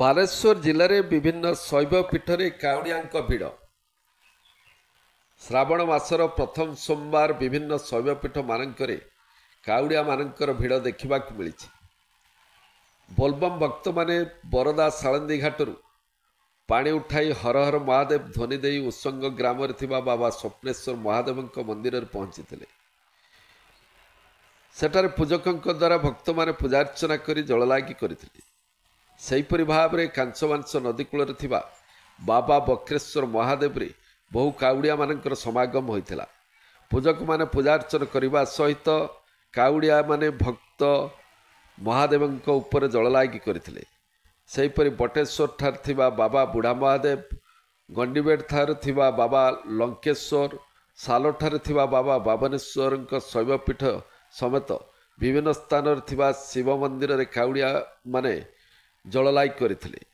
ବାଲେଶ୍ୱର ଜିଲ୍ଲାରେ ବିଭିନ୍ନ ଶୈବପୀଠରେ କାଉଡ଼ିଆଙ୍କ ଭିଡ଼ ଶ୍ରାବଣ ମାସର ପ୍ରଥମ ସୋମବାର ବିଭିନ୍ନ ମାନଙ୍କରେ କାଉଡ଼ିଆମାନଙ୍କର ଭିଡ଼ ଦେଖିବାକୁ ମିଳିଛି ବୋଲବମ୍ ଭକ୍ତମାନେ ବରଦା ସାଳନ୍ଦୀ ଘାଟରୁ ପାଣି ଉଠାଇ ହର ହର ମହାଦେବ ଧ୍ୱନି ଦେଇ ଉତ୍ସଙ୍ଗ ଗ୍ରାମରେ ଥିବା ବାବା ସ୍ୱପ୍ନେଶ୍ୱର ମହାଦେବଙ୍କ ମନ୍ଦିରରେ ପହଞ୍ଚିଥିଲେ ସେଠାରେ ପୂଜକଙ୍କ ଦ୍ୱାରା ଭକ୍ତମାନେ ପୂଜାର୍ଚ୍ଚନା କରି ଜଳଲାଗି କରିଥିଲେ ସେହିପରି ଭାବରେ ମାଂସ ନଦୀ କୂଳରେ ଥିବା ବାବା ବକ୍ରେଶ୍ୱର ମହାଦେବରେ ବହୁ କାଉଡ଼ିଆମାନଙ୍କର ସମାଗମ ହୋଇଥିଲା ପୂଜକମାନେ ପୂଜାର୍ଚ୍ଚନା କରିବା ସହିତ କାଉଡ଼ିଆମାନେ ଭକ୍ତ ମହାଦେବଙ୍କ ଉପରେ ଜଳ ଲାଗି କରିଥିଲେ ସେହିପରି ବଟେଶ୍ୱରଠାରେ ଥିବା ବାବା ବୁଢ଼ା ମହାଦେବ ଠାରେ ଥିବା ବାବା ଲଙ୍କେଶ୍ୱର ସାଲଠାରେ ଥିବା ବାବା ବାବନେଶ୍ୱରଙ୍କ ଶୈବପୀଠ ସମେତ ବିଭିନ୍ନ ସ୍ଥାନରେ ଥିବା ଶିବ ମନ୍ଦିରରେ କାଉଡ଼ିଆମାନେ ଜଳ ଲାଇକ୍ କରିଥିଲେ